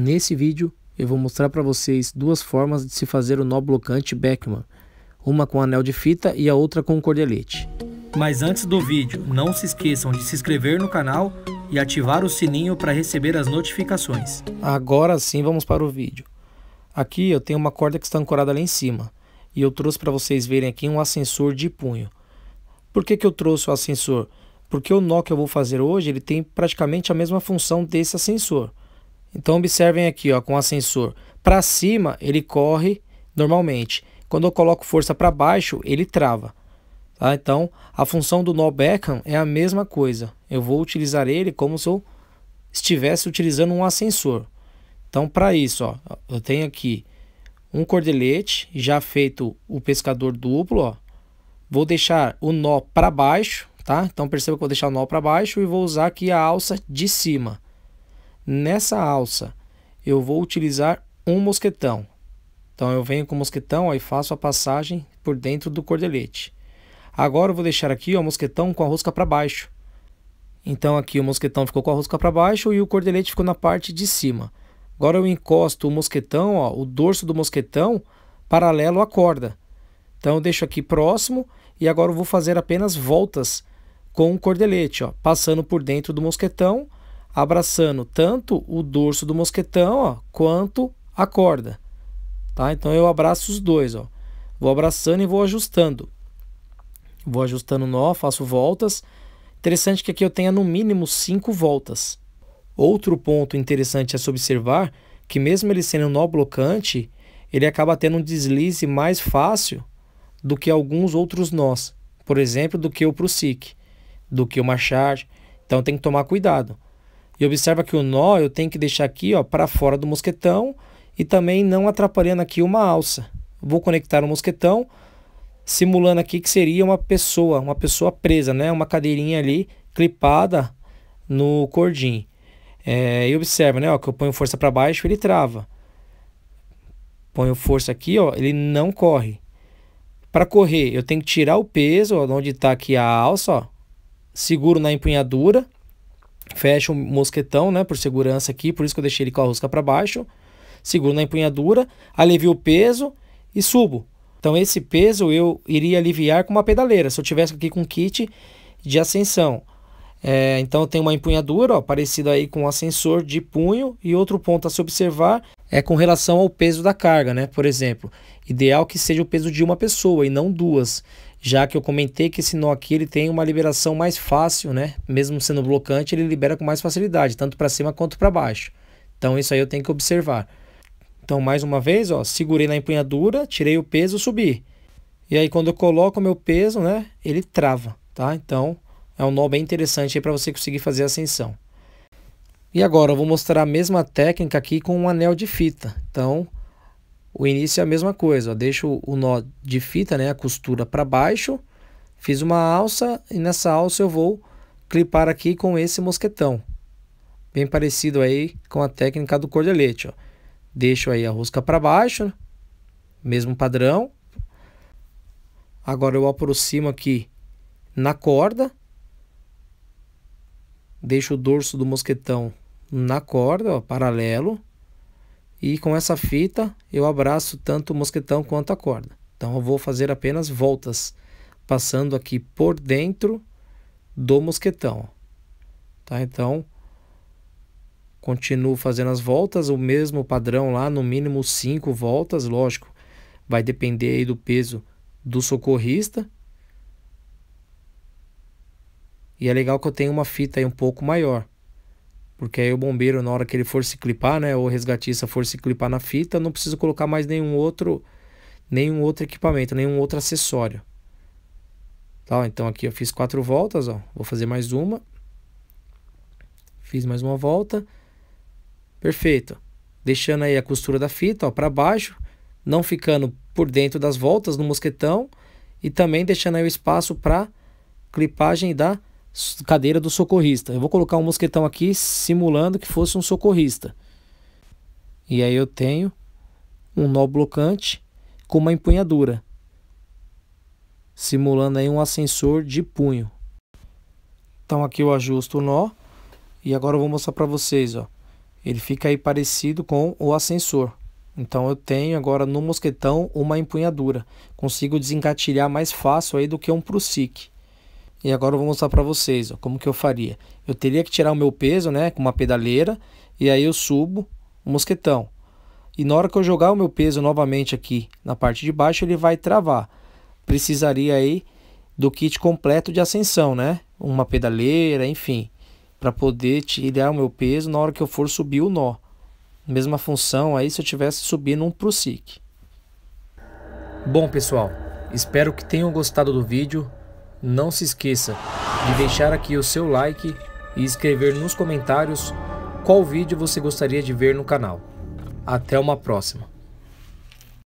Nesse vídeo eu vou mostrar para vocês duas formas de se fazer o nó blocante Beckman, uma com anel de fita e a outra com cordelete. Mas antes do vídeo, não se esqueçam de se inscrever no canal e ativar o sininho para receber as notificações. Agora sim vamos para o vídeo. Aqui eu tenho uma corda que está ancorada lá em cima e eu trouxe para vocês verem aqui um ascensor de punho. Por que, que eu trouxe o ascensor? Porque o nó que eu vou fazer hoje ele tem praticamente a mesma função desse ascensor. Então observem aqui, ó, com o ascensor para cima, ele corre normalmente. Quando eu coloco força para baixo, ele trava. Tá? Então, a função do no Beckham é a mesma coisa. Eu vou utilizar ele como se eu estivesse utilizando um ascensor. Então, para isso, ó, eu tenho aqui um cordelete, já feito o pescador duplo. Ó. Vou deixar o nó para baixo, tá? Então, perceba que eu vou deixar o nó para baixo e vou usar aqui a alça de cima. Nessa alça, eu vou utilizar um mosquetão. Então, eu venho com o mosquetão e faço a passagem por dentro do cordelete. Agora, eu vou deixar aqui ó, o mosquetão com a rosca para baixo. Então, aqui o mosquetão ficou com a rosca para baixo e o cordelete ficou na parte de cima. Agora, eu encosto o mosquetão, ó, o dorso do mosquetão, paralelo à corda. Então, eu deixo aqui próximo e agora eu vou fazer apenas voltas com o cordelete, ó, passando por dentro do mosquetão abraçando tanto o dorso do mosquetão ó, quanto a corda. Tá? Então eu abraço os dois. Ó. Vou abraçando e vou ajustando. Vou ajustando o nó, faço voltas. Interessante que aqui eu tenha no mínimo 5 voltas. Outro ponto interessante a se observar que mesmo ele sendo um nó blocante, ele acaba tendo um deslize mais fácil do que alguns outros nós. Por exemplo, do que o Prusik, do que o Machard. Então tem que tomar cuidado. E observa que o nó eu tenho que deixar aqui ó, para fora do mosquetão e também não atrapalhando aqui uma alça. Vou conectar o um mosquetão, simulando aqui que seria uma pessoa, uma pessoa presa, né? Uma cadeirinha ali clipada no cordim. É, e observa, né? Ó, que eu ponho força para baixo, ele trava. Ponho força aqui, ó, ele não corre. Para correr, eu tenho que tirar o peso, ó, onde está aqui a alça, ó, seguro na empunhadura fecho o mosquetão, né, por segurança aqui, por isso que eu deixei ele com a rosca para baixo, seguro na empunhadura, alivio o peso e subo. Então esse peso eu iria aliviar com uma pedaleira, se eu tivesse aqui com kit de ascensão. É, então tem uma empunhadura, ó, parecida aí com um ascensor de punho e outro ponto a se observar é com relação ao peso da carga, né? Por exemplo, ideal que seja o peso de uma pessoa e não duas já que eu comentei que esse nó aqui ele tem uma liberação mais fácil, né? Mesmo sendo blocante, ele libera com mais facilidade, tanto para cima quanto para baixo. Então isso aí eu tenho que observar. Então mais uma vez, ó, segurei na empunhadura, tirei o peso, subi. E aí quando eu coloco o meu peso, né, ele trava, tá? Então é um nó bem interessante aí para você conseguir fazer a ascensão. E agora eu vou mostrar a mesma técnica aqui com um anel de fita. Então o início é a mesma coisa, ó, deixo o nó de fita, né, a costura para baixo, fiz uma alça e nessa alça eu vou clipar aqui com esse mosquetão. Bem parecido aí com a técnica do cordelete, ó. Deixo aí a rosca para baixo, mesmo padrão. Agora eu aproximo aqui na corda. Deixo o dorso do mosquetão na corda, ó, paralelo. E com essa fita eu abraço tanto o mosquetão quanto a corda. Então eu vou fazer apenas voltas, passando aqui por dentro do mosquetão. Tá? Então continuo fazendo as voltas, o mesmo padrão lá, no mínimo 5 voltas, lógico. Vai depender aí do peso do socorrista. E é legal que eu tenho uma fita aí um pouco maior. Porque aí o bombeiro, na hora que ele for se clipar, né? Ou o resgatista for se clipar na fita, não precisa colocar mais nenhum outro, nenhum outro equipamento, nenhum outro acessório. Tá, então aqui eu fiz quatro voltas, ó. Vou fazer mais uma. Fiz mais uma volta. Perfeito. Deixando aí a costura da fita, ó, para baixo, não ficando por dentro das voltas no mosquetão e também deixando aí o espaço para clipagem da cadeira do socorrista. Eu vou colocar um mosquetão aqui simulando que fosse um socorrista. E aí eu tenho um nó blocante com uma empunhadura, simulando aí um ascensor de punho. Então aqui eu ajusto o nó e agora eu vou mostrar para vocês, ó. Ele fica aí parecido com o ascensor. Então eu tenho agora no mosquetão uma empunhadura. Consigo desengatilhar mais fácil aí do que um Prusik. E agora eu vou mostrar para vocês ó, como que eu faria. Eu teria que tirar o meu peso né, com uma pedaleira e aí eu subo o mosquetão. E na hora que eu jogar o meu peso novamente aqui na parte de baixo, ele vai travar. Precisaria aí do kit completo de ascensão, né? Uma pedaleira, enfim, para poder tirar o meu peso na hora que eu for subir o nó. Mesma função aí se eu tivesse subindo um ProSic. Bom, pessoal, espero que tenham gostado do vídeo. Não se esqueça de deixar aqui o seu like e escrever nos comentários qual vídeo você gostaria de ver no canal. Até uma próxima!